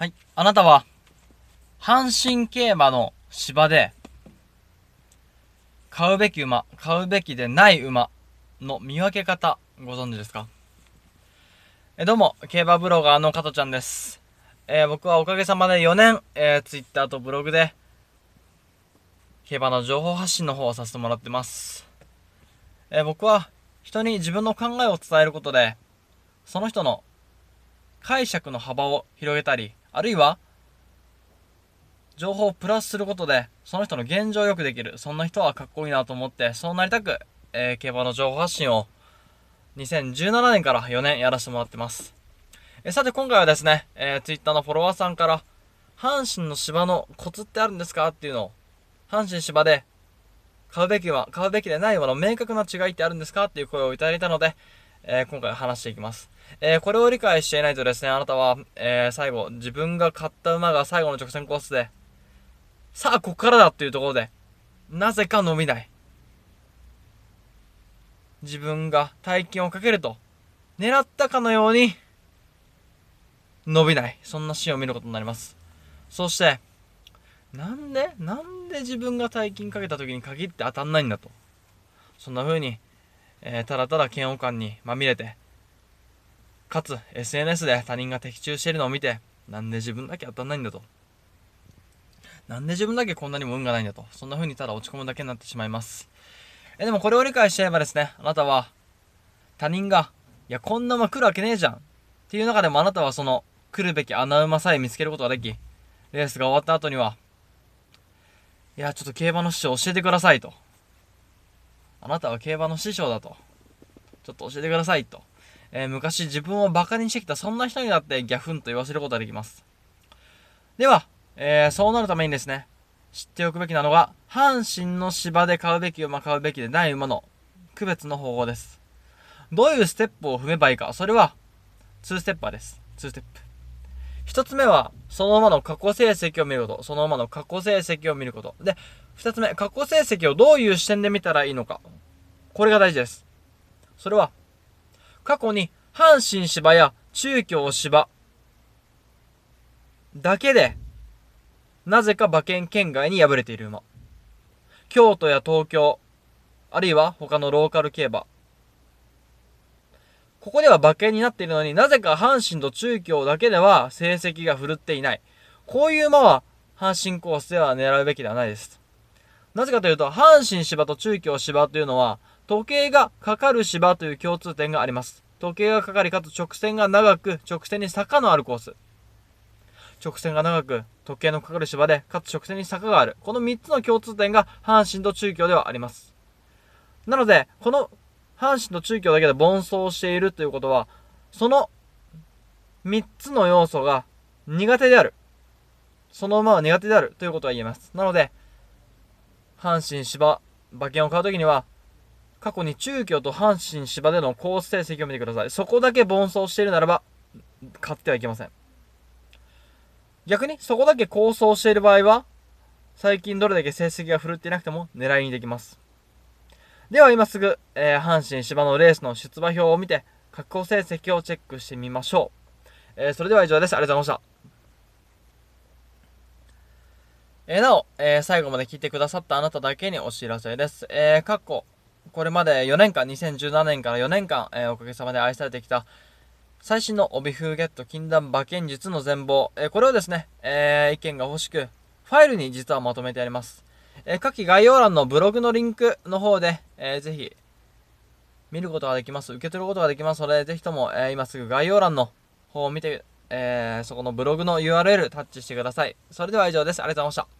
はい。あなたは、阪神競馬の芝で、買うべき馬、買うべきでない馬の見分け方、ご存知ですかえどうも、競馬ブロガーの加藤ちゃんです。えー、僕はおかげさまで4年、えー、t w i t とブログで、競馬の情報発信の方をさせてもらってます。えー、僕は、人に自分の考えを伝えることで、その人の解釈の幅を広げたり、あるいは、情報をプラスすることで、その人の現状をよくできる。そんな人はかっこいいなと思って、そうなりたく、えー、競馬の情報発信を2017年から4年やらせてもらってます。えさて今回はですね、えー、Twitter のフォロワーさんから、阪神の芝のコツってあるんですかっていうのを、阪神芝で買うべきは、買うべきでないもの、明確な違いってあるんですかっていう声をいただいたので、えー、今回話していきます。えー、これを理解していないとですね、あなたは、えー、最後、自分が買った馬が最後の直線コースで、さあ、こっからだっていうところで、なぜか伸びない。自分が大金をかけると、狙ったかのように、伸びない。そんなシーンを見ることになります。そして、なんでなんで自分が大金かけた時に限って当たんないんだと。そんな風にえー、ただただ嫌悪感にまみれて、かつ SNS で他人が的中しているのを見て、なんで自分だけ当たんないんだと。なんで自分だけこんなにも運がないんだと。そんな風にただ落ち込むだけになってしまいます。えでもこれを理解しちゃえばですね、あなたは他人が、いや、こんな馬来るわけねえじゃん。っていう中でもあなたはその来るべき穴馬さえ見つけることができ、レースが終わった後には、いや、ちょっと競馬の師匠教えてくださいと。あなたは競馬の師匠だと。ちょっと教えてくださいと。えー、昔自分を馬鹿にしてきたそんな人にだってギャフンと言わせることができます。では、えー、そうなるためにですね、知っておくべきなのが、阪神の芝で買うべき馬買うべきでない馬の区別の方法です。どういうステップを踏めばいいか、それは、2ステッパーです。2ステップ。1つ目は、その馬の過去成績を見ること。その馬の過去成績を見ること。で、二つ目、過去成績をどういう視点で見たらいいのか。これが大事です。それは、過去に阪神芝や中京芝だけで、なぜか馬券圏外に敗れている馬。京都や東京、あるいは他のローカル競馬。ここでは馬券になっているのになぜか阪神と中京だけでは成績が振るっていない。こういう馬は阪神コースでは狙うべきではないです。なぜかというと、阪神芝と中京芝というのは、時計がかかる芝という共通点があります。時計がかかり、かつ直線が長く、直線に坂のあるコース。直線が長く、時計のかかる芝で、かつ直線に坂がある。この3つの共通点が阪神と中京ではあります。なので、この阪神と中京だけで凡走しているということは、その3つの要素が苦手である。その馬は苦手であるということが言えます。なので、阪神芝、馬券を買うときには、過去に中京と阪神芝での好成績を見てください。そこだけ凡走しているならば、買ってはいけません。逆に、そこだけ構想している場合は、最近どれだけ成績が振るっていなくても狙いにできます。では今すぐ、えー、阪神芝のレースの出馬表を見て、確保成績をチェックしてみましょう。えー、それでは以上です。ありがとうございました。えなお、えー、最後まで聞いてくださったあなただけにお知らせです。えー、過去、これまで4年間、2017年から4年間、えー、おかげさまで愛されてきた、最新の帯風ゲット禁断馬券術の全貌、えこれをですね、え意見が欲しく、ファイルに実はまとめてあります。え下記概要欄のブログのリンクの方で、えぜひ、見ることができます。受け取ることができますので、ぜひとも、え今すぐ概要欄の方を見て、えそこのブログの URL タッチしてください。それでは以上です。ありがとうございました。